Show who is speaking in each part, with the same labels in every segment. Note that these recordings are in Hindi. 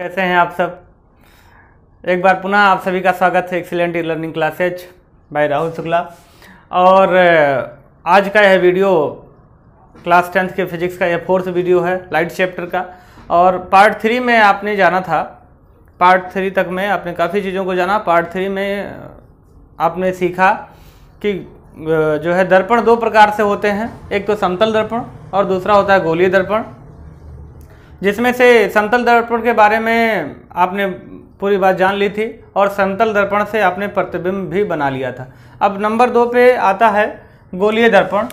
Speaker 1: कैसे हैं आप सब एक बार पुनः आप सभी का स्वागत है excellent e learning classes by Rahul Shukla और आज का यह वीडियो क्लास टेंथ के फिजिक्स का यह फोर्थ वीडियो है लाइट चैप्टर का और पार्ट थ्री में आपने जाना था पार्ट थ्री तक में आपने काफ़ी चीज़ों को जाना पार्ट थ्री में आपने सीखा कि जो है दर्पण दो प्रकार से होते हैं एक तो समतल दर्पण और दूसरा होता है गोलीय दर्पण जिसमें से समतल दर्पण के बारे में आपने पूरी बात जान ली थी और समतल दर्पण से आपने प्रतिबिंब भी बना लिया था अब नंबर दो पे आता है गोलीय दर्पण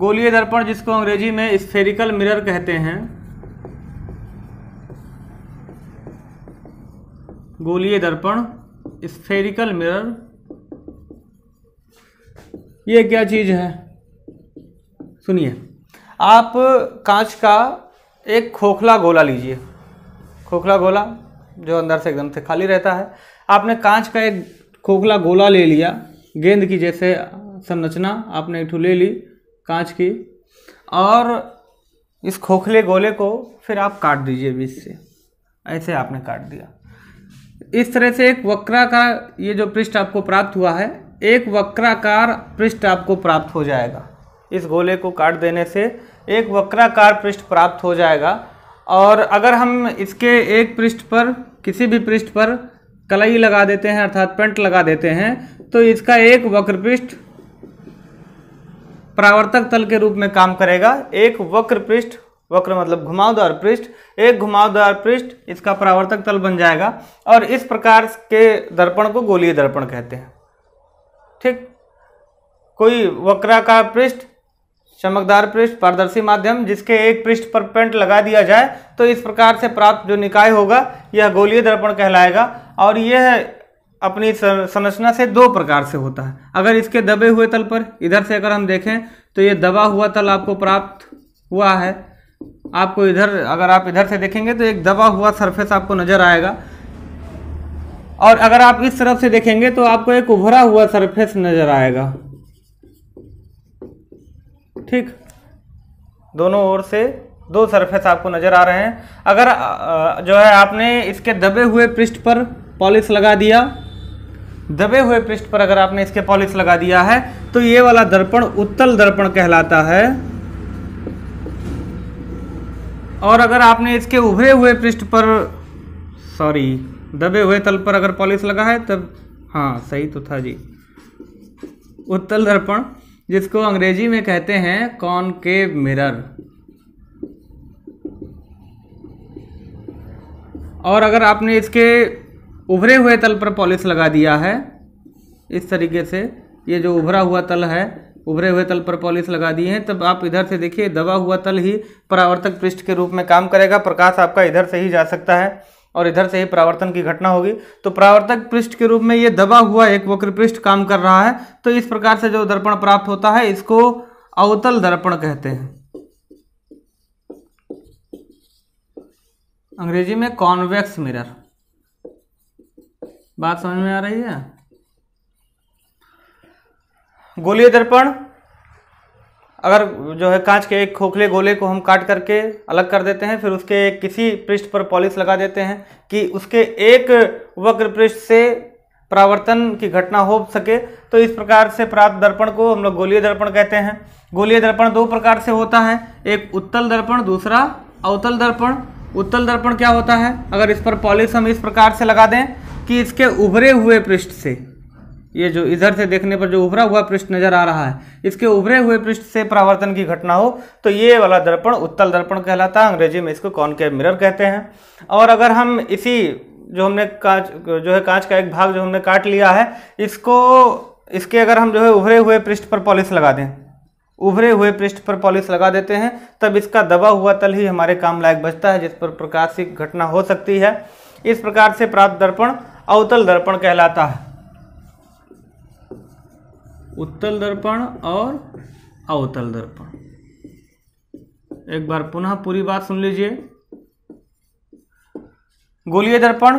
Speaker 1: गोलीय दर्पण जिसको अंग्रेजी में स्फेरिकल मिरर कहते हैं गोलीय दर्पण स्फेरिकल मिरर ये क्या चीज़ है सुनिए आप कांच का एक खोखला गोला लीजिए खोखला गोला जो अंदर से एकदम से खाली रहता है आपने कांच का एक खोखला गोला ले लिया गेंद की जैसे संरचना आपने एक ले ली कांच की और इस खोखले गोले को फिर आप काट दीजिए बीच से ऐसे आपने काट दिया इस तरह से एक वक्राकार ये जो पृष्ठ आपको प्राप्त हुआ है एक वक्राकार पृष्ठ आपको प्राप्त हो जाएगा इस गोले को काट देने से एक वक्राकार पृष्ठ प्राप्त हो जाएगा और अगर हम इसके एक पृष्ठ पर किसी भी पृष्ठ पर कलई लगा देते हैं अर्थात पेंट लगा देते हैं तो इसका एक वक्र पृष्ठ प्रावर्तक तल के रूप में काम करेगा एक वक्र पृष्ठ वक्र मतलब घुमावदार पृष्ठ एक घुमावदार पृष्ठ इसका प्रावर्तक तल बन जाएगा और इस प्रकार के दर्पण को गोलीय दर्पण कहते हैं ठीक कोई वक्राकार पृष्ठ चमकदार पृष्ठ पारदर्शी माध्यम जिसके एक पृष्ठ पर पेंट लगा दिया जाए तो इस प्रकार से प्राप्त जो निकाय होगा यह गोलीय दर्पण कहलाएगा और यह अपनी संरचना से दो प्रकार से होता है अगर इसके दबे हुए तल पर इधर से अगर हम देखें तो ये दबा हुआ तल आपको प्राप्त हुआ है आपको इधर अगर आप इधर से देखेंगे तो एक दबा हुआ सरफेस आपको नजर आएगा और अगर आप इस तरफ से देखेंगे तो आपको एक उभरा हुआ सरफेस नजर आएगा ठीक दोनों ओर से दो सरफेस आपको नज़र आ रहे हैं अगर जो है आपने इसके दबे हुए पृष्ठ पर पॉलिश लगा दिया दबे हुए पृष्ठ पर अगर आपने इसके पॉलिश लगा दिया है तो ये वाला दर्पण उत्तल दर्पण कहलाता है और अगर आपने इसके उभरे हुए पृष्ठ पर सॉरी दबे हुए तल पर अगर पॉलिश लगा है तब हाँ सही तो था जी उत्तल दर्पण जिसको अंग्रेजी में कहते हैं कॉनकेव मिरर और अगर आपने इसके उभरे हुए तल पर पॉलिश लगा दिया है इस तरीके से ये जो उभरा हुआ तल है उभरे हुए तल पर पॉलिश लगा दिए हैं तब आप इधर से देखिए दबा हुआ तल ही परावर्तक पृष्ठ के रूप में काम करेगा प्रकाश आपका इधर से ही जा सकता है और इधर से ही प्रावर्तन की घटना होगी तो प्रावर्तक पृष्ठ के रूप में ये दबा हुआ एक वक्र पृष्ठ काम कर रहा है तो इस प्रकार से जो दर्पण प्राप्त होता है इसको अवतल दर्पण कहते हैं अंग्रेजी में कॉन्वेक्स मिरर बात समझ में आ रही है गोलीय दर्पण अगर जो है कांच के एक खोखले गोले को हम काट करके अलग कर देते हैं फिर उसके किसी पृष्ठ पर पॉलिश लगा देते हैं कि उसके एक वक्र पृष्ठ से परावर्तन की घटना हो सके तो इस प्रकार से प्राप्त दर्पण को हम लोग गोलीय दर्पण कहते हैं गोलीय दर्पण दो प्रकार से होता है एक उत्तल दर्पण दूसरा अवतल दर्पण उत्तल दर्पण क्या होता है अगर इस पर पॉलिश हम इस प्रकार से लगा दें कि इसके उभरे हुए पृष्ठ से ये जो इधर से देखने पर जो उभरा हुआ पृष्ठ नजर आ रहा है इसके उभरे हुए पृष्ठ से परावर्तन की घटना हो तो ये वाला दर्पण उत्तल दर्पण कहलाता है अंग्रेजी में इसको कॉनकेव मिरर कहते हैं और अगर हम इसी जो हमने कांच जो है कांच का एक भाग जो हमने काट लिया है इसको इसके अगर हम जो है उभरे हुए पृष्ठ पर पॉलिश लगा दें उभरे हुए पृष्ठ पर पॉलिश लगा देते हैं तब इसका दबा हुआ तल ही हमारे काम लायक बचता है जिस पर प्रकाशिक घटना हो सकती है इस प्रकार से प्राप्त दर्पण अवतल दर्पण कहलाता है उत्तल दर्पण और अवतल दर्पण एक बार पुनः पूरी बात सुन लीजिए गोलीय दर्पण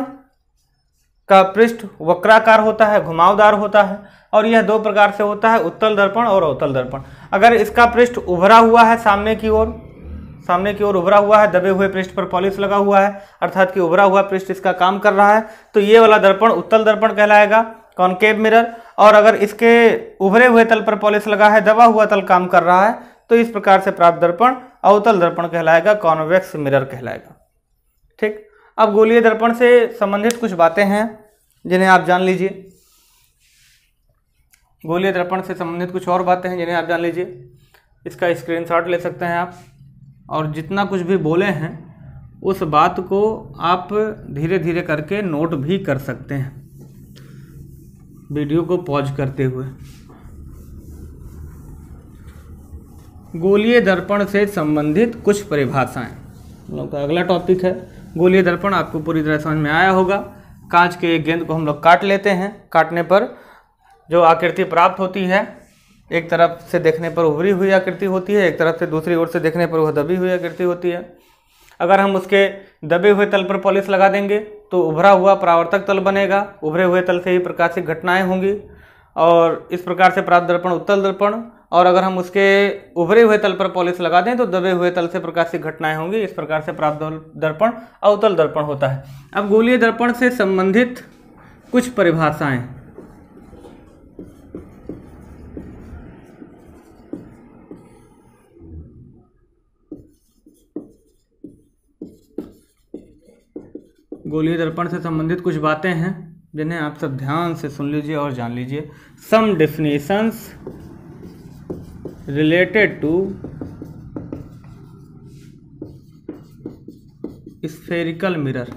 Speaker 1: का पृष्ठ वक्राकार होता है घुमावदार होता है और यह दो प्रकार से होता है उत्तल दर्पण और अवतल दर्पण अगर इसका पृष्ठ उभरा हुआ है सामने की ओर सामने की ओर उभरा हुआ है दबे हुए पृष्ठ पर पॉलिश लगा हुआ है अर्थात कि उभरा हुआ पृष्ठ इसका काम कर रहा है तो ये वाला दर्पण उत्तल दर्पण कहलाएगा कॉन्केव मिरर और अगर इसके उभरे हुए तल पर पॉलिश लगा है दबा हुआ तल काम कर रहा है तो इस प्रकार से प्राप्त दर्पण अवतल दर्पण कहलाएगा कॉन्वेक्स मिरर कहलाएगा ठीक अब गोलीय दर्पण से संबंधित कुछ बातें हैं जिन्हें आप जान लीजिए गोलीय दर्पण से संबंधित कुछ और बातें हैं जिन्हें आप जान लीजिए इसका स्क्रीनशॉट ले सकते हैं आप और जितना कुछ भी बोले हैं उस बात को आप धीरे धीरे करके नोट भी कर सकते हैं वीडियो को पॉज करते हुए गोलीय दर्पण से संबंधित कुछ परिभाषाएं हम लोग का अगला टॉपिक है गोलीय दर्पण आपको पूरी तरह समझ में आया होगा कांच के एक गेंद को हम लोग काट लेते हैं काटने पर जो आकृति प्राप्त होती है एक तरफ से देखने पर उभरी हुई आकृति होती है एक तरफ से दूसरी ओर से देखने पर वह दबी हुई आकृति होती है अगर हम उसके दबे हुए तल पर पॉलिश लगा देंगे तो उभरा हुआ परावर्तक तल बनेगा उभरे हुए तल से ही प्रकाशित घटनाएं होंगी और इस प्रकार से प्राप्त दर्पण उत्तल दर्पण और अगर हम उसके उभरे हुए तल पर पॉलिश लगा दें तो दबे हुए तल से प्रकाशित घटनाएं होंगी इस प्रकार से प्राप्त दर्पण अवतल दर्पण होता है अब गोलीय दर्पण से संबंधित कुछ परिभाषाएं गोलीय दर्पण से संबंधित कुछ बातें हैं जिन्हें आप सब ध्यान से सुन लीजिए और जान लीजिए some definitions related to spherical mirror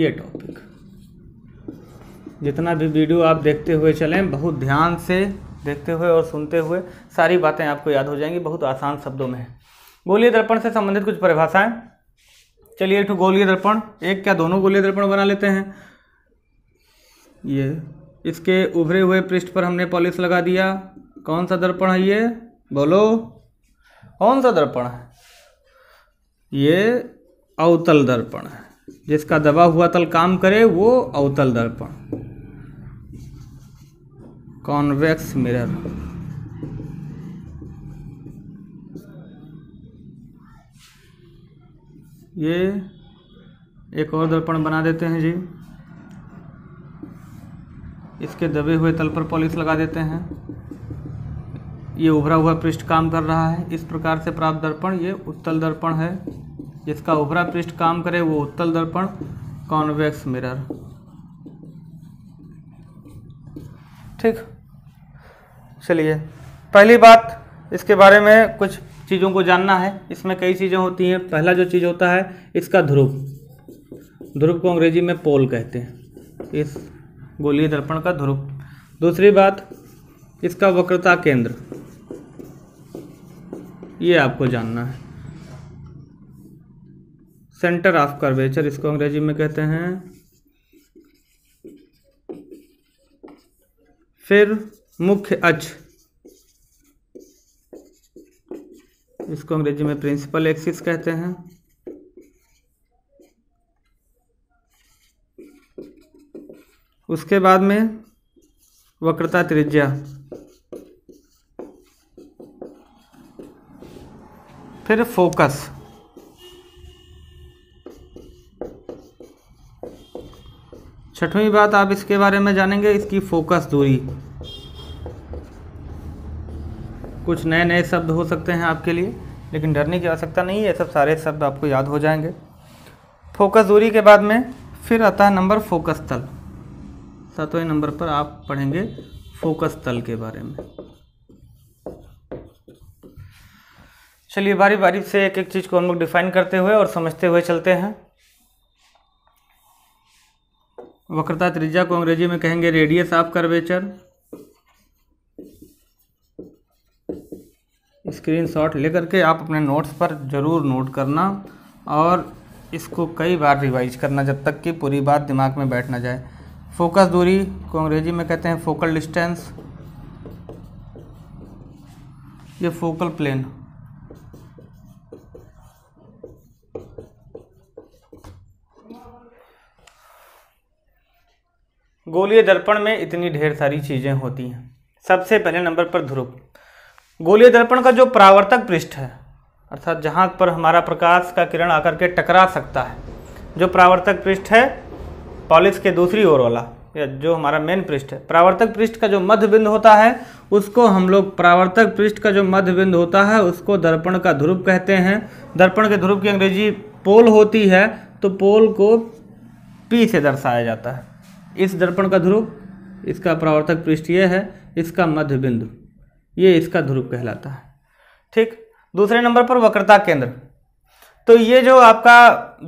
Speaker 1: ये टॉपिक जितना भी वीडियो आप देखते हुए चलें बहुत ध्यान से देखते हुए और सुनते हुए सारी बातें आपको याद हो जाएंगी बहुत आसान शब्दों में है गोलीय दर्पण से संबंधित कुछ परिभाषाएं चलिए एक गोलीय दर्पण एक क्या दोनों गोलीय दर्पण बना लेते हैं ये इसके उभरे हुए पृष्ठ पर हमने पॉलिश लगा दिया कौन सा दर्पण है ये बोलो कौन सा दर्पण है ये अवतल दर्पण है जिसका दबा हुआ तल काम करे वो अवतल दर्पण कॉन्वेक्स मिरर ये एक और दर्पण बना देते हैं जी इसके दबे हुए तल पर पॉलिश लगा देते हैं ये उभरा हुआ पृष्ठ काम कर रहा है इस प्रकार से प्राप्त दर्पण ये उत्तल दर्पण है जिसका उभरा पृष्ठ काम करे वो उत्तल दर्पण कॉन्वेक्स मिरर ठीक चलिए पहली बात इसके बारे में कुछ चीज़ों को जानना है इसमें कई चीज़ें होती हैं पहला जो चीज़ होता है इसका ध्रुव ध्रुव को अंग्रेजी में पोल कहते हैं इस गोलीय दर्पण का ध्रुव दूसरी बात इसका वक्रता केंद्र ये आपको जानना है सेंटर ऑफ कर्वेचर इसको अंग्रेजी में कहते हैं फिर मुख्य अक्ष इसको अंग्रेजी में प्रिंसिपल एक्सिस कहते हैं उसके बाद में वक्रता त्रिज्या फिर फोकस छठवीं बात आप इसके बारे में जानेंगे इसकी फोकस दूरी कुछ नए नए शब्द हो सकते हैं आपके लिए लेकिन डरने की आवश्यकता नहीं है सब सारे शब्द आपको याद हो जाएंगे फोकस दूरी के बाद में फिर आता है नंबर फोकस तल सातवें नंबर पर आप पढ़ेंगे फोकस तल के बारे में चलिए बारी बारी से एक एक चीज़ को हम लोग डिफाइन करते हुए और समझते हुए चलते हैं वक्रता त्रिज्या को अंग्रेजी में कहेंगे रेडियस ऑफ कर्वेचर स्क्रीनशॉट लेकर के आप अपने नोट्स पर ज़रूर नोट करना और इसको कई बार रिवाइज करना जब तक कि पूरी बात दिमाग में बैठ ना जाए फोकस दूरी को अंग्रेजी में कहते हैं फोकल डिस्टेंस ये फोकल प्लेन गोलीय दर्पण में इतनी ढेर सारी चीज़ें होती हैं सबसे पहले नंबर पर ध्रुव गोलीय दर्पण का जो परावर्तक पृष्ठ है अर्थात जहाँ पर हमारा प्रकाश का किरण आकर के टकरा सकता है जो परावर्तक पृष्ठ है पॉलिस के दूसरी ओर वाला या जो हमारा मेन पृष्ठ है परावर्तक पृष्ठ का जो मध्य बिंदु होता है उसको हम लोग परावर्तक पृष्ठ का जो मध्य बिंदु होता है उसको दर्पण का ध्रुव कहते हैं दर्पण के ध्रुव की अंग्रेजी पोल होती है तो पोल को पी से दर्शाया जाता है इस दर्पण का ध्रुव इसका प्रावर्तक पृष्ठ यह है इसका मध्य बिंदु ये इसका ध्रुव कहलाता है ठीक दूसरे नंबर पर वक्रता केंद्र तो ये जो आपका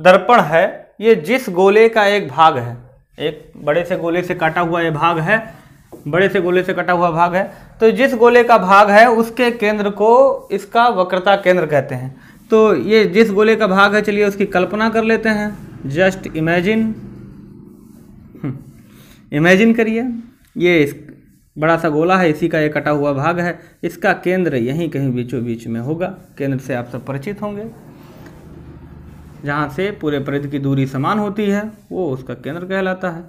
Speaker 1: दर्पण है ये जिस गोले का एक भाग है एक बड़े से गोले से काटा हुआ ये भाग है बड़े से गोले से कटा हुआ भाग है तो जिस गोले का भाग है उसके केंद्र को इसका वक्रता केंद्र कहते हैं तो ये जिस गोले का भाग है चलिए उसकी कल्पना कर लेते हैं जस्ट इमेजिन हम्म, इमेजिन करिए ये इस बड़ा सा गोला है इसी का एक कटा हुआ भाग है इसका केंद्र यहीं कहीं बीचों बीच में होगा केंद्र से आप सब परिचित होंगे जहाँ से पूरे परिध की दूरी समान होती है वो उसका केंद्र कहलाता है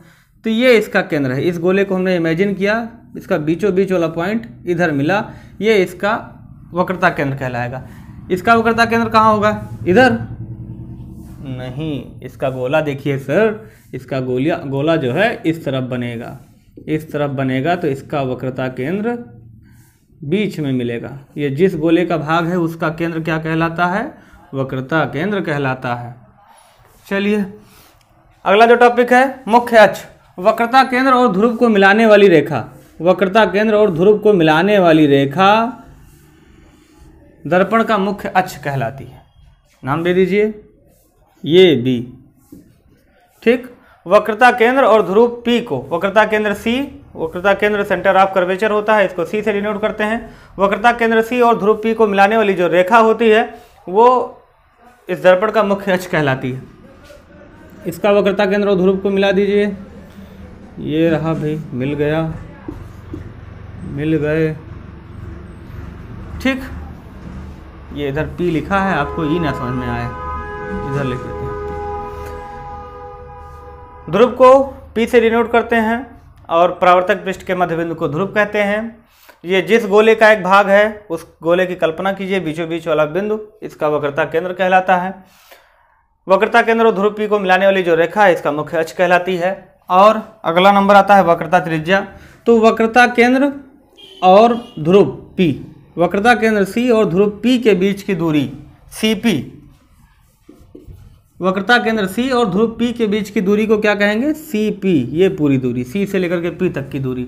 Speaker 1: तो ये इसका केंद्र है इस गोले को हमने इमेजिन किया इसका बीचों बीच वाला पॉइंट इधर मिला ये इसका वक्रता केंद्र कहलाएगा इसका वक्रता केंद्र कहाँ होगा इधर नहीं इसका गोला देखिए सर इसका गोलिया गोला जो है इस तरफ बनेगा इस तरफ बनेगा तो इसका वक्रता केंद्र बीच में मिलेगा ये जिस गोले का भाग है उसका केंद्र क्या कहलाता है वक्रता केंद्र कहलाता है चलिए अगला जो टॉपिक है मुख्य अक्ष वक्रता केंद्र और ध्रुव को मिलाने वाली रेखा वक्रता केंद्र और ध्रुव को मिलाने वाली रेखा दर्पण का मुख्य अक्ष कहलाती है नाम दे दीजिए ये बी ठीक वक्रता केंद्र और ध्रुव पी को वक्रता केंद्र सी वक्रता केंद्र सेंटर ऑफ कर्वेचर होता है इसको सी से डिनोट करते हैं वक्रता केंद्र सी और ध्रुव पी को मिलाने वाली जो रेखा होती है वो इस दर्पण का मुख्य अक्ष कहलाती है इसका वक्रता केंद्र और ध्रुव को मिला दीजिए ये रहा भाई मिल गया मिल गए ठीक ये इधर पी लिखा है आपको ई e ना समझ में आए इधर लिखिए ध्रुव को पी से डिनोट करते हैं और प्रावर्तक पृष्ठ के मध्य बिंदु को ध्रुव कहते हैं ये जिस गोले का एक भाग है उस गोले की कल्पना कीजिए बीचों बीच वाला बिंदु इसका वक्रता केंद्र कहलाता है वक्रता केंद्र और ध्रुव पी को मिलाने वाली जो रेखा है इसका मुख्य अक्ष कहलाती है और अगला नंबर आता है वक्रता त्रिज्या तो वक्रता केंद्र और ध्रुव पी वक्रता केंद्र सी और ध्रुव पी के बीच की दूरी सी पी वक्रता केंद्र सी और ध्रुव पी के बीच की दूरी को क्या कहेंगे सी पी ये पूरी दूरी सी से लेकर के पी तक की दूरी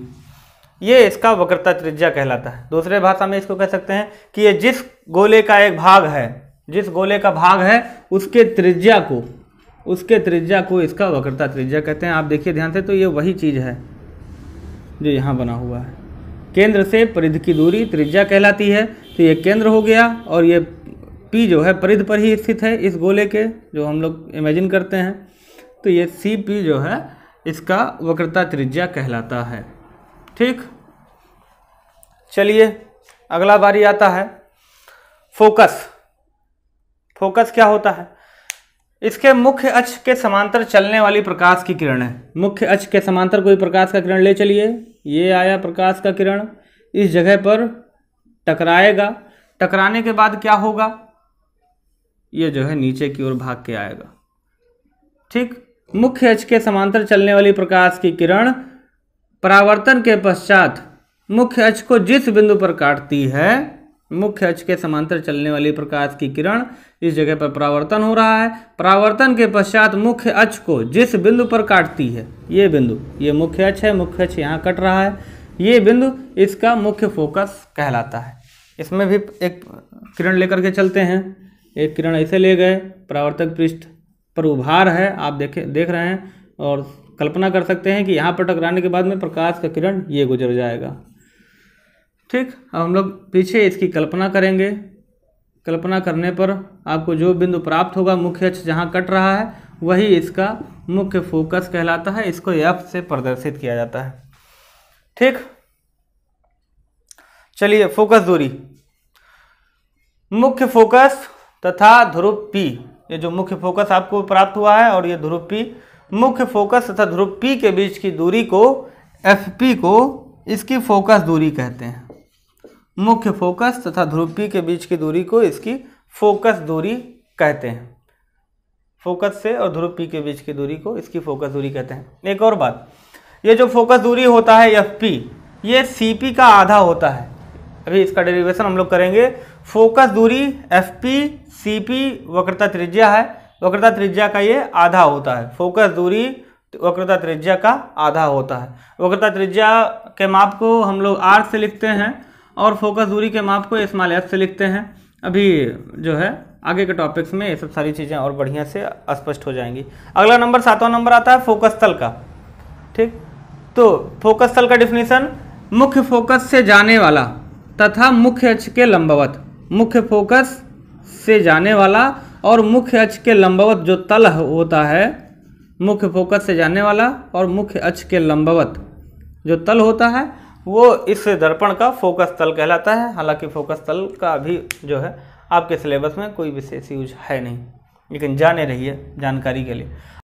Speaker 1: ये इसका वक्रता त्रिज्या कहलाता है दूसरे भाषा में इसको कह सकते हैं कि ये जिस गोले का एक भाग है जिस गोले का भाग है उसके त्रिज्या को उसके त्रिज्या को इसका वक्रता त्रिज्या कहते हैं आप देखिए ध्यान से तो ये वही चीज़ है जो यहाँ बना हुआ है केंद्र से परिध की दूरी त्रिज्या कहलाती है तो ये केंद्र हो गया और ये पी जो है परिध पर ही स्थित है इस गोले के जो हम लोग इमेजिन करते हैं तो ये सी पी जो है इसका वक्रता त्रिज्या कहलाता है ठीक चलिए अगला बारी आता है फोकस फोकस क्या होता है इसके मुख्य अक्ष के समांतर चलने वाली प्रकाश की किरण है मुख्य अक्ष के समांतर कोई प्रकाश का किरण ले चलिए ये आया प्रकाश का किरण इस जगह पर टकराएगा टकराने के बाद क्या होगा ये जो है नीचे की ओर भाग के आएगा ठीक मुख्य अक्ष के समांतर चलने वाली प्रकाश की किरण परावर्तन के पश्चात मुख्य अक्ष को जिस बिंदु पर काटती है मुख्य अक्ष के समांतर चलने वाली प्रकाश की किरण इस जगह पर परावर्तन हो रहा है परावर्तन के पश्चात मुख्य अक्ष को जिस बिंदु पर काटती है ये बिंदु ये मुख्य अक्ष है मुख्य अच यहाँ कट रहा है ये बिंदु इसका मुख्य फोकस कहलाता है इसमें भी एक किरण लेकर के चलते हैं एक किरण ऐसे ले गए परावर्तक पृष्ठ पर उभार है आप देखे देख रहे हैं और कल्पना कर सकते हैं कि यहाँ पर टकराने के बाद में प्रकाश का किरण ये गुजर जाएगा ठीक अब हम लोग पीछे इसकी कल्पना करेंगे कल्पना करने पर आपको जो बिंदु प्राप्त होगा मुख्य अक्ष जहाँ कट रहा है वही इसका मुख्य फोकस कहलाता है इसको एफ से प्रदर्शित किया जाता है ठीक चलिए फोकस दूरी मुख्य फोकस तथा ध्रुव पी ये जो मुख्य फोकस आपको प्राप्त हुआ है और ये ध्रुव पी मुख्य फोकस तथा ध्रुव पी के बीच की दूरी को एफ पी को इसकी फोकस दूरी कहते हैं मुख्य फोकस तथा ध्रुव पी के बीच की दूरी को इसकी फोकस दूरी कहते हैं फोकस से और ध्रुव पी के बीच की दूरी को इसकी फोकस दूरी कहते हैं एक और बात ये जो फोकस दूरी होता है एफ पी ये सी पी का आधा होता है अभी इसका डेरिवेशन हम लोग करेंगे फोकस दूरी एफ पी सी पी वक्रता त्रिज्या है वक्रता त्रिज्या का ये आधा होता है फोकस दूरी वक्रता त्रिज्या का आधा होता है वक्रता त्रिज्या के माप को हम लोग आर से लिखते हैं और फोकस दूरी के माप को इस्माल एफ से लिखते हैं अभी जो है आगे के टॉपिक्स में ये सब सारी चीज़ें और बढ़िया से स्पष्ट हो जाएंगी अगला नंबर सातवां नंबर आता है फोकस तल का ठीक तो फोकस तल का डिफिनेशन मुख्य फोकस से जाने वाला तथा मुख्य अक्ष के लंबवत मुख्य फोकस से जाने वाला और मुख्य अक्ष के लंबवत जो तल होता है मुख्य फोकस से जाने वाला और मुख्य अक्ष के लंबवत जो तल होता है वो इस दर्पण का फोकस तल कहलाता है हालांकि फोकस तल का अभी जो है आपके सिलेबस में कोई विशेष यूज है नहीं लेकिन जाने रहिए जानकारी के लिए